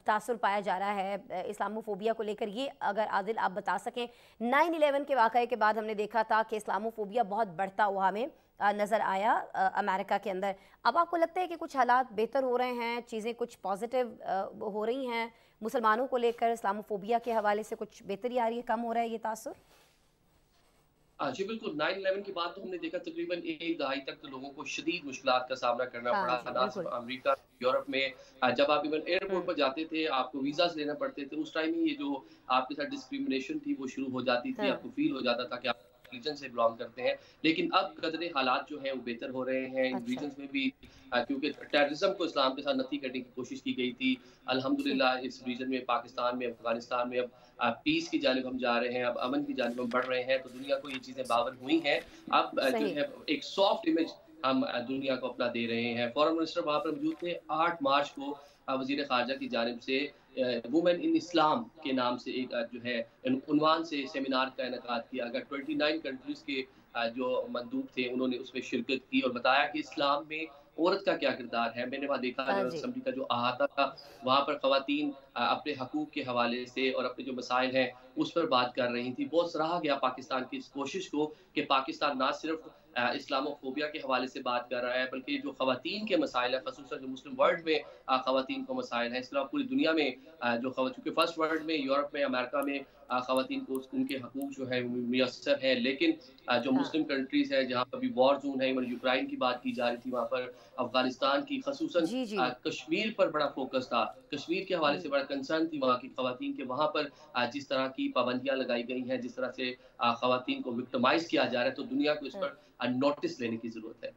तासर पाया जा रहा है इस्लामोफोबिया को लेकर ये अगर आदिल आप बता सकें नाइन इलेवन के वाक़े के बाद हमने देखा था कि इस्लामोफोबिया बहुत बढ़ता हुआ हमें नज़र आया अमेरिका के अंदर अब आपको लगता है कि कुछ हालात बेहतर हो रहे हैं चीज़ें कुछ पॉजिटिव हो रही हैं मुसलमानों को लेकर इस्लामोफोबिया के हवाले से कुछ बेहतरी आ रही है कम हो रहा है ये तासर हाँ जी बिल्कुल नाइन इलेवन की बात तो हमने देखा तकरीबन एक दहाई तक तो लोगों को शदीद मुश्किल का सामना करना हाँ, पड़ा ना सिर्फ अमरीका यूरोप में हाँ, जब आप इवन एयरपोर्ट हाँ। पर जाते थे आपको वीजा लेना पड़ते थे उस टाइम ही ये जो आपके साथ डिस्क्रिमिनेशन थी वो शुरू हो जाती थी आपको फील हो जाता था कि आप रीजन से बिलोंग करते हैं लेकिन अब कदर हालात जो है वो बेहतर हो रहे हैं अच्छा। रीजन में भी क्योंकि टेररिज्म को इस्लाम के साथ नथी करने की कोशिश की गई थी अलहमदिल्ला इस रीजन में पाकिस्तान में अफगानिस्तान में अब पीस की जानब हम जा रहे हैं अब अमन की जानब हम बढ़ रहे हैं तो दुनिया को ये चीज़ें बावन हुई हैं अब जो है एक सॉफ्ट इमेज हम दुनिया को अपना दे रहे हैं फॉरन मिनिस्टर वहाँ पर मौजूद थे आठ मार्च को वजीर खारजा की जानब से वुमेन इन इस्लाम के नाम से एक जो है उनवान से सेमिनार का इनका किया अगर ट्वेंटी नाइन कंट्रीज़ के जो मंदूब थे उन्होंने उसमें शिरकत की और बताया कि इस्लाम में औरत का क्या किरदार है मैंने वहाँ देखा असम्बली हाँ का जो अहाता था वहाँ पर खातन अपने हकूक के हवाले से और अपने जो मसाइल हैं उस पर बात कर रही थी बहुत सराहा गया पाकिस्तान की इस कोशिश को कि पाकिस्तान ना सिर्फ इस्लामोफोबिया के हवाले से बात कर रहा है बल्कि जो खातन के मसाइल है खसूस जो मुस्लिम वर्ल्ड में खातन को मसाइल है इस तरह पूरी दुनिया में जो चूँकि फर्स्ट वर्ल्ड में यूरोप में अमेरिका में खातन को उनके हकूक जो है मैसर है लेकिन जो हाँ। मुस्लिम कंट्रीज़ है जहाँ पर अभी वॉर जोन है यूक्राइन मतलब की बात की जा रही थी वहाँ पर अफगानिस्तान की खसूस कश्मीर पर बड़ा फोकस था कश्मीर के हवाले हाँ। से बड़ा कंसर्न थी वहाँ की खातन के वहाँ पर जिस तरह की पाबंदियाँ लगाई गई हैं जिस तरह से खातन को विक्टमाइज किया जा रहा है तो दुनिया को इस हाँ। पर नोटिस लेने की जरूरत है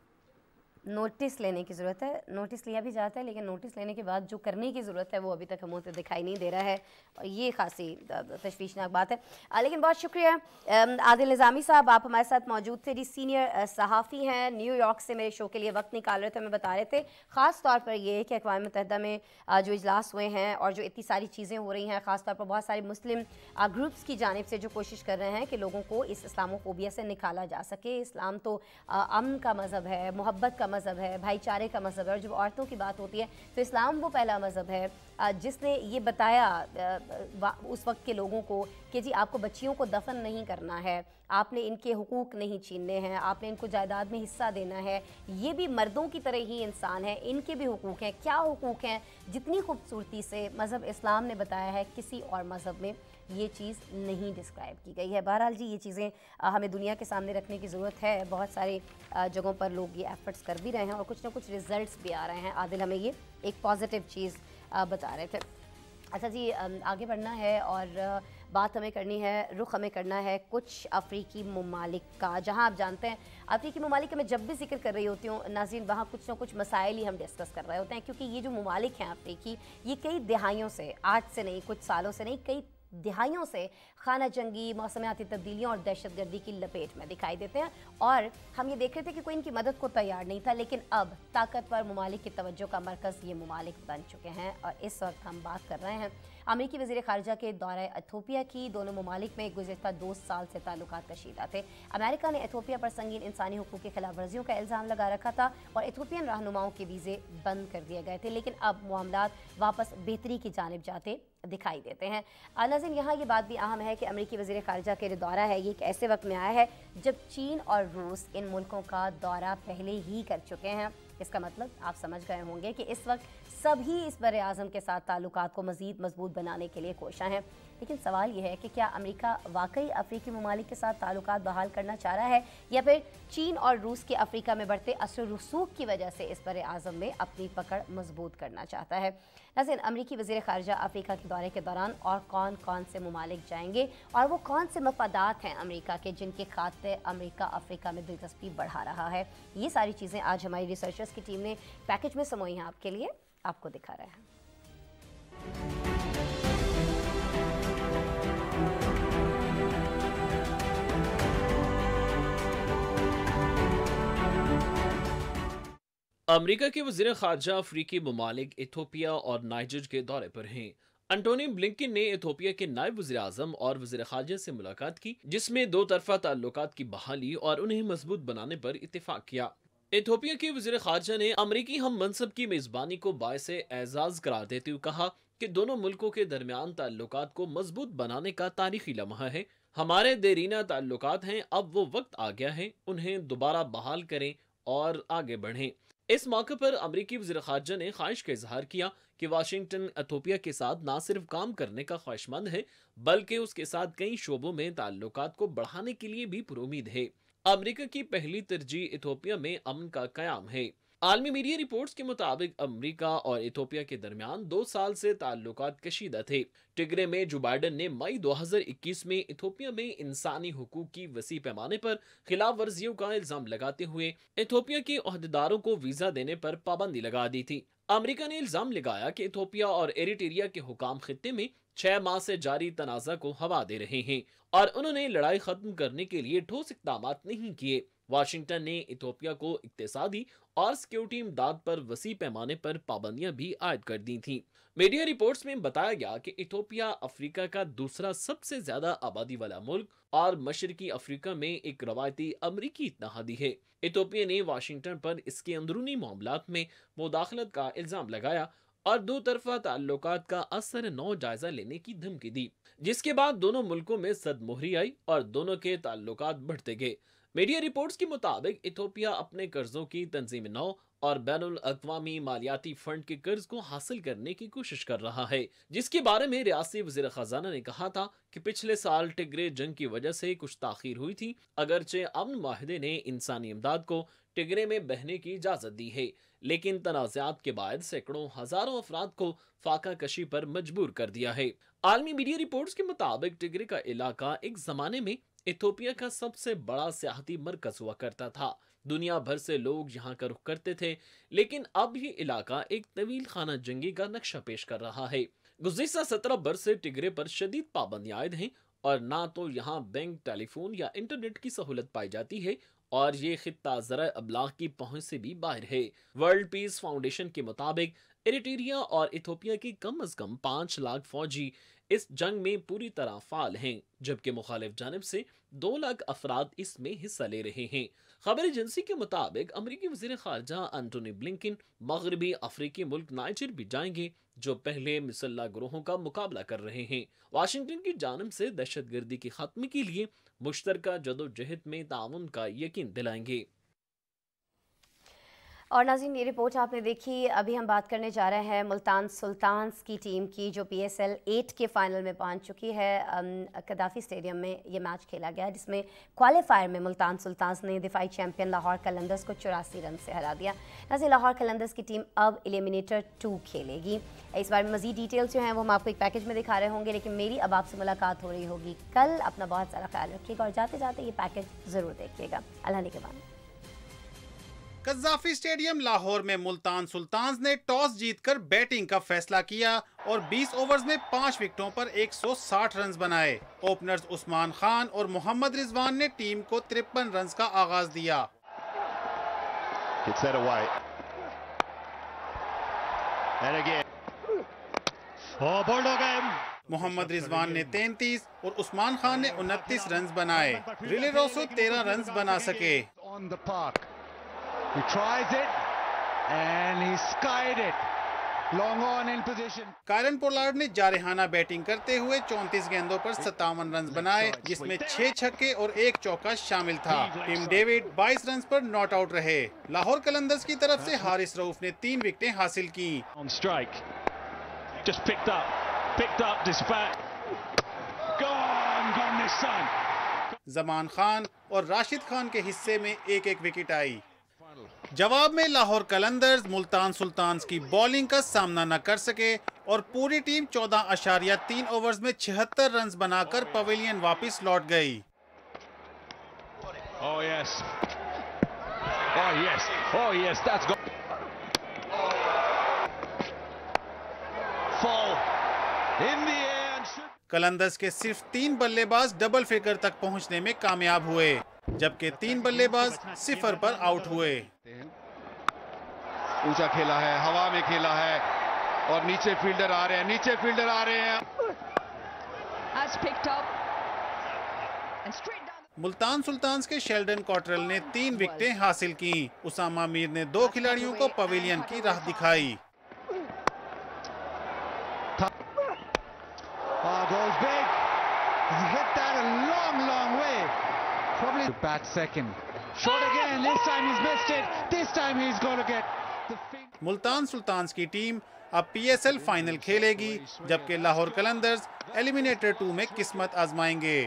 नोटिस लेने की ज़रूरत है नोटिस लिया भी जाता है लेकिन नोटिस लेने के बाद जो करने की ज़रूरत है वो अभी तक हम उसे दिखाई नहीं दे रहा है और ये खासी तशवीशनाक बात है लेकिन बहुत शुक्रिया आदिल निज़ामी साहब आप हमारे साथ मौजूद थे जी सीनियर सहाफ़ी हैं न्यूयॉर्क से मेरे शो के लिए वक्त निकाल रहे थे हमें बता रहे थे ख़ास तौर पर ये कि अकवा मतहदा में जो इजलास हुए हैं और जो इतनी सारी चीज़ें हो रही हैं ख़ास तौर पर बहुत सारे मुस्लिम ग्रुप्स की जानब से जो कोशिश कर रहे हैं कि लोगों को इस इस्लामोफोबिया से निकाला जा सके इस्लाम तो अमन का मज़हब है मोहब्बत का मज़हब है भाईचारे का मज़हब है और जब औरतों की बात होती है तो इस्लाम वो पहला मज़हब है जिसने ये बताया उस वक्त के लोगों को कि जी आपको बच्चियों को दफन नहीं करना है आपने इनके हकूक़ नहीं छीनने हैं आपने इनको जायदाद में हिस्सा देना है ये भी मर्दों की तरह ही इंसान है इनके भी हकूक़ हैं क्या हकूक़ हैं जितनी खूबसूरती से मज़हब इस्लाम ने बताया है किसी और मज़हब में ये चीज़ नहीं डिस्क्राइब की गई है बहरहाल जी ये चीज़ें हमें दुनिया के सामने रखने की ज़रूरत है बहुत सारे जगहों पर लोग ये एफर्ट्स कर भी रहे हैं और कुछ ना कुछ रिजल्ट भी आ रहे हैं आदिल हमें ये एक पॉजिटिव चीज़ बता रहे थे अच्छा जी आगे बढ़ना है और बात हमें करनी है रुख हमें करना है कुछ अफ्रीकी ममालिक का जहाँ आप जानते हैं अफ्रीकी ममालिक का मैं जब भी जिक्र कर रही होती हूँ नाजीन वहाँ कुछ ना कुछ मसाइल ही हम डिस्कस कर रहे होते हैं क्योंकि ये जो ममालिक हैं अफ्रीकी ये कई दहाइयों से आज से नहीं कुछ सालों से नहीं कई दिहाइयों से खाना जंगी मौसमियाती तब्दीलियों और दहशत गर्दी की लपेट में दिखाई देते हैं और हम ये देख रहे थे कि कोई इनकी मदद को तैयार नहीं था लेकिन अब ताकतवर ममालिक की तवज्जो का मरकज़ ये ममालिक बन चुके हैं और इस वक्त हम बात कर रहे हैं अमरीकी वजीर खारजा के दौरे एथोपिया की दोनों ममालिक में गुजशत दो साल से ताल्लुक कशीदा थे अमेरिका ने एथोपिया पर संगीन इंसानी हकूक की खिलाफ वर्जियों का इल्ज़ाम लगा रखा था और एथोपियन रहनुमाओं के वीज़े बंद कर दिए गए थे लेकिन अब मामला वापस बेहतरी की जानब जाते दिखाई देते हैं नाजिन यहाँ ये बात भी अहम है कि अमरीकी वजीर खारजा के जो दौरा है ये एक ऐसे वक्त में आया है जब चीन और रूस इन मुल्कों का दौरा पहले ही कर चुके हैं इसका मतलब आप समझ गए होंगे कि इस वक्त सभी इस बर अजम के साथ ताल्लुक को मज़ीद मजबूत बनाने के लिए कोशा हैं लेकिन सवाल यह है कि क्या अमेरिका वाकई अफ्रीकी ममालिक के साथ ताल्लुक बहाल करना चाह रहा है या फिर चीन और रूस के अफ्रीका में बढ़ते असर रसूख की वजह से इस बर अजम में अपनी पकड़ मजबूत करना चाहता है नाजिन अमरीकी वजी खारजा अफ्रीका के दौरे के दौरान और कौन कौन से ममालिक जाएंगे और वो कौन से मफादात हैं अमरीका के जिनके खाते अमरीका अफ्रीका में दिलचस्पी बढ़ा रहा है ये सारी चीज़ें आज हमारी रिसर्चर्स की टीम ने पैकेज में समोई हैं आपके लिए आपको दिखा रहे हैं अमेरिका के वजीर खारजा अफ्रीकी ममालिक इथोपिया और नाइजर के दौरे पर हैं अंटोनी ब्लिंकिन ने इथोपिया के नायब वजी अजम और वजीर खारजा से मुलाकात की जिसमें दो तरफा ताल्लुक की बहाली और उन्हें मजबूत बनाने पर इतफाक किया इथोपिया के वजीर खारजा ने अमरीकी हम मनसब की मेज़बानी को बायस एजाज करार देते हुए कहा कि दोनों मुल्कों के दरमियान ताल्लुक को मजबूत बनाने का तारीखी लम्हा है हमारे देरीना ताल्लुक हैं अब वो वक्त आ गया है उन्हें दोबारा बहाल करें और आगे बढ़ें इस मौके पर अमरीकी वजी खारजा ने ख्वाहिश का इजहार किया कि वाशिंगटन अथोपिया के साथ ना सिर्फ काम करने का ख्वाहिशमंद है बल्कि उसके साथ कई शोबों में ताल्लुक को बढ़ाने के लिए भी पुरुद है अमेरिका की पहली तरजीह इथोपिया में अमन का क्याम है आलमी मीडिया रिपोर्ट्स के मुताबिक अमेरिका और इथोपिया के दरमियान दो साल से ताल्लुक कशीदा थे टिगरे में जो बाइडन ने मई 2021 में इथोपिया में इंसानी हकूक की वसी पैमाने पर खिलाफ वर्जियों का इल्जाम लगाते हुए इथोपिया के अहदेदारों को वीजा देने पर पाबंदी लगा दी थी अमेरिका ने इल्जाम लगाया कि इथोपिया और एरिटेरिया के हुकाम खत्े में छह माह से जारी तनाजा को हवा दे रहे हैं और उन्होंने लड़ाई खत्म करने के लिए ठोस इकदाम नहीं किए वाशिंगटन ने इथोपिया को इकतसादी और सिक्योरिटी इमदाद पर वसी पैमाने पर पाबंदियां भी आयद कर दी थीं। मीडिया रिपोर्ट्स में बताया गया कि इथोपिया अफ्रीका का दूसरा सबसे ज्यादा आबादी वाला मुल्क और मशरकी अफ्रीका में एक रवायती अमरीकी इतहादी है इथोपिया ने वाशिंगटन पर इसके अंदरूनी मामला में मुदाखलत का इल्जाम लगाया और दो तरफा ताल्लुक का असर नौ जायजा लेने की धमकी दी जिसके बाद दोनों मुल्कों में सदमोहरी आई और दोनों के ताल्लुक बढ़ते गए मीडिया रिपोर्ट्स के मुताबिक इथोपिया अपने कर्जों की तंजीम नौ और बैन अवी मालियाती फंड के कर्ज को हासिल करने की कोशिश कर रहा है जिसके बारे में रियासी वजीर खजाना ने कहा था कि पिछले साल टिगरे जंग की वजह से कुछ ताखिर हुई थी अगरचे अमन माहदे ने इंसानी इमदाद को टिगरे में बहने की इजाज़त दी है लेकिन तनाजात के बाद सैकड़ों हजारों अफराद को फाका कशी पर मजबूर कर दिया है आलमी मीडिया रिपोर्ट के मुताबिक टिगरी का इलाका एक जमाने में इथोपिया का सबसे बड़ा सियाहती मरकज हुआ करता था दुनिया भर से लोग यहाँ का रुख करते थे लेकिन अब ये इलाका एक तवील खाना जंगी का नक्शा पेश कर रहा है गुजशत सत्रह बरस से टिगरे पर शदीद पाबंदियां हैं और ना तो यहाँ बैंक टेलीफोन या इंटरनेट की सहूलत पाई जाती है और ये खत्ता ज़रा अबलाग की पहुंच से भी बाहर है वर्ल्ड पीस फाउंडेशन के मुताबिक एरिटेरिया और इथोपिया की कम अज कम पांच लाख फौजी इस जंग में पूरी तरह फाल हैं जबकि मुखालिफ जानब से दो लाख अफराद इसमें हिस्सा ले रहे हैं खबर एजेंसी के मुताबिक अमरीकी वजीर खारजा एंटोनी ब्लिंकिन मगरबी अफ्रीकी मुल्क नाइजर भी जाएंगे जो पहले मिसल्ला ग्रोहों का मुकाबला कर रहे हैं वाशिंगटन की जानब से दहशत गर्दी के खात्मे के लिए मुश्तर जदोजहद में ताउन का यकीन दिलाएंगे और नाजीन ये रिपोर्ट आपने देखी अभी हम बात करने जा रहे हैं मुल्तान सुल्तान की टीम की जो पी एस एल एट के फाइनल में पहुंच चुकी है कदाफी स्टेडियम में ये मैच खेला गया जिसमें क्वालिफायर में मुल्तान सुल्तान ने दिफाई चैम्पियन लाहौर कलंदर्स को चौरासी रन से हरा दिया नाजी लाहौर कलंदर्स की टीम अब एलिमिनेटर टू खेलेगी इस बारे में मजीद डिटेल्स जो हैं वो हम आपको एक पैकेज में दिखा रहे होंगे लेकिन मेरी अब आपसे मुलाकात हो रही होगी कल अपना बहुत सारा ख्याल रखिएगा और जाते जाते ये पैकेज ज़रूर देखिएगा अल्लाह के बाद कजाफी स्टेडियम लाहौर में मुल्तान सुल्तान ने टॉस जीतकर बैटिंग का फैसला किया और 20 ओवर्स में पाँच विकेटों पर 160 रन बनाए ओपनर्स उस्मान खान और मोहम्मद रिजवान ने टीम को तिरपन रन का आगाज दिया oh, मोहम्मद रिजवान ने 33 और उस्मान खान ने 29 रन बनाए रिले रोसो 13 रन बना सके He tries it and he skied it. Long on in position. कारण पोलार्ड ने जारेहाना बैटिंग करते हुए 34 गेंदों पर सत्तावन रन बनाए जिसमें 6 छक्के और एक चौका शामिल था टीम डेविड 22 रन पर नॉट आउट रहे लाहौर कलंदर्स की तरफ से uh-huh. हारिस रऊफ ने तीन विकेटें हासिल की On strike. Just picked up. Picked up this bat. Gone, gone this time. Zaman Khan और राशिद खान के हिस्से में एक एक विकेट आई जवाब में लाहौर कलंदर्स मुल्तान सुल्तान्स की बॉलिंग का सामना न कर सके और पूरी टीम चौदह अशारिया तीन ओवर में छिहत्तर रन बनाकर पवेलियन वापस लौट गई oh, yes. oh, yes. oh, yes. Qalandars के सिर्फ तीन बल्लेबाज डबल फिगर तक पहुंचने में कामयाब हुए जबकि तीन बल्लेबाज सिफर पर आउट हुए ऊंचा खेला है हवा में खेला है और नीचे फील्डर आ रहे हैं नीचे फील्डर आ रहे हैं मुल्तान सुल्तान्स के शेल्डन कॉटरल ने तीन विकेटें हासिल की उसामा मीर ने दो खिलाड़ियों को पवेलियन की राह दिखाई ah, Back second. Shot again. This time Multan सुल्तान की टीम अब पीएसएल फाइनल खेलेगी जबकि लाहौर कलंदर्स एलिमिनेटर टू में किस्मत आजमाएंगे